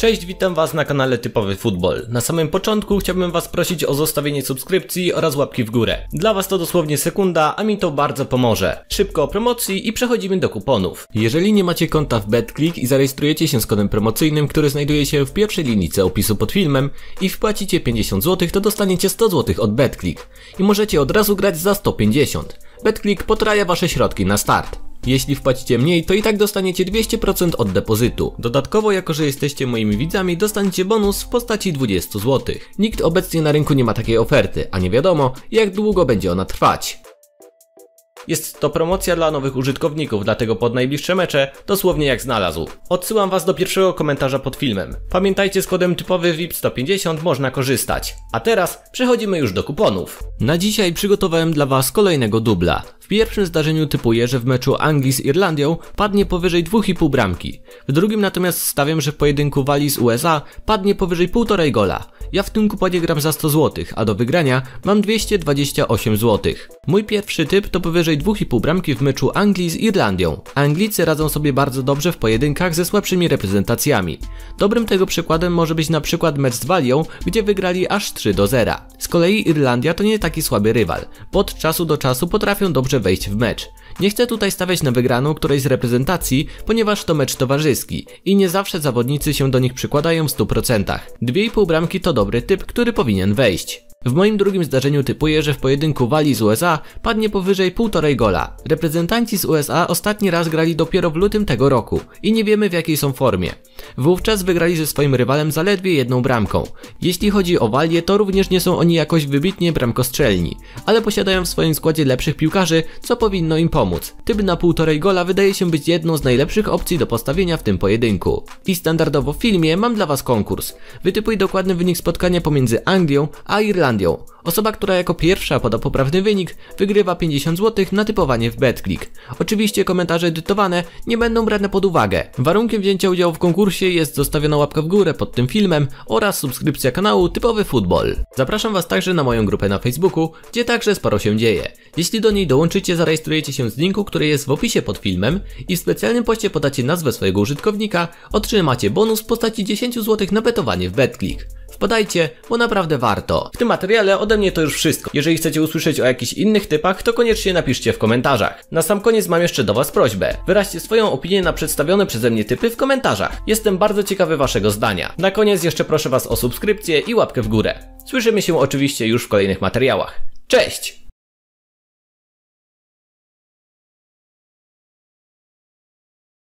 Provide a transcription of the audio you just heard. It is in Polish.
Cześć, witam Was na kanale Typowy Futbol. Na samym początku chciałbym Was prosić o zostawienie subskrypcji oraz łapki w górę. Dla Was to dosłownie sekunda, a mi to bardzo pomoże. Szybko o promocji i przechodzimy do kuponów. Jeżeli nie macie konta w BetClick i zarejestrujecie się z kodem promocyjnym, który znajduje się w pierwszej linijce opisu pod filmem i wpłacicie 50 zł, to dostaniecie 100 zł od BetClick i możecie od razu grać za 150. BetClick potraja Wasze środki na start. Jeśli wpłacicie mniej, to i tak dostaniecie 200% od depozytu. Dodatkowo, jako że jesteście moimi widzami, dostaniecie bonus w postaci 20 zł. Nikt obecnie na rynku nie ma takiej oferty, a nie wiadomo, jak długo będzie ona trwać. Jest to promocja dla nowych użytkowników, dlatego pod najbliższe mecze dosłownie jak znalazł. Odsyłam Was do pierwszego komentarza pod filmem. Pamiętajcie z kodem typowy VIP 150 można korzystać. A teraz przechodzimy już do kuponów. Na dzisiaj przygotowałem dla Was kolejnego dubla pierwszym zdarzeniu typuję, że w meczu Anglii z Irlandią padnie powyżej 2,5 bramki. W drugim natomiast stawiam, że w pojedynku Walii z USA padnie powyżej 1,5 gola. Ja w tym kuponie gram za 100 zł, a do wygrania mam 228 zł. Mój pierwszy typ to powyżej 2,5 bramki w meczu Anglii z Irlandią. Anglicy radzą sobie bardzo dobrze w pojedynkach ze słabszymi reprezentacjami. Dobrym tego przykładem może być na przykład mecz z Walią, gdzie wygrali aż 3 do 0. Z kolei Irlandia to nie taki słaby rywal. Pod czasu do czasu potrafią dobrze wejść w mecz. Nie chcę tutaj stawiać na wygraną którejś z reprezentacji, ponieważ to mecz towarzyski i nie zawsze zawodnicy się do nich przykładają w 100%. 2,5 bramki to dobry typ, który powinien wejść. W moim drugim zdarzeniu typuję, że w pojedynku Walii z USA padnie powyżej 1,5 gola. Reprezentanci z USA ostatni raz grali dopiero w lutym tego roku i nie wiemy w jakiej są formie. Wówczas wygrali ze swoim rywalem zaledwie jedną bramką. Jeśli chodzi o Walię, to również nie są oni jakoś wybitnie bramkostrzelni, ale posiadają w swoim składzie lepszych piłkarzy, co powinno im pomóc. Typ na półtorej gola wydaje się być jedną z najlepszych opcji do postawienia w tym pojedynku. I standardowo w filmie mam dla Was konkurs. Wytypuj dokładny wynik spotkania pomiędzy Anglią a Irlandią. Osoba, która jako pierwsza poda poprawny wynik, wygrywa 50 zł na typowanie w BetClick. Oczywiście komentarze edytowane nie będą brane pod uwagę. Warunkiem wzięcia udziału w konkursie jest zostawiona łapka w górę pod tym filmem oraz subskrypcja kanału Typowy Futbol. Zapraszam Was także na moją grupę na Facebooku, gdzie także sporo się dzieje. Jeśli do niej dołączycie, zarejestrujecie się z linku, który jest w opisie pod filmem i w specjalnym poście podacie nazwę swojego użytkownika, otrzymacie bonus w postaci 10 zł na betowanie w BetClick. Podajcie, bo naprawdę warto. W tym materiale ode mnie to już wszystko. Jeżeli chcecie usłyszeć o jakichś innych typach, to koniecznie napiszcie w komentarzach. Na sam koniec mam jeszcze do Was prośbę. Wyraźcie swoją opinię na przedstawione przeze mnie typy w komentarzach. Jestem bardzo ciekawy Waszego zdania. Na koniec jeszcze proszę Was o subskrypcję i łapkę w górę. Słyszymy się oczywiście już w kolejnych materiałach. Cześć!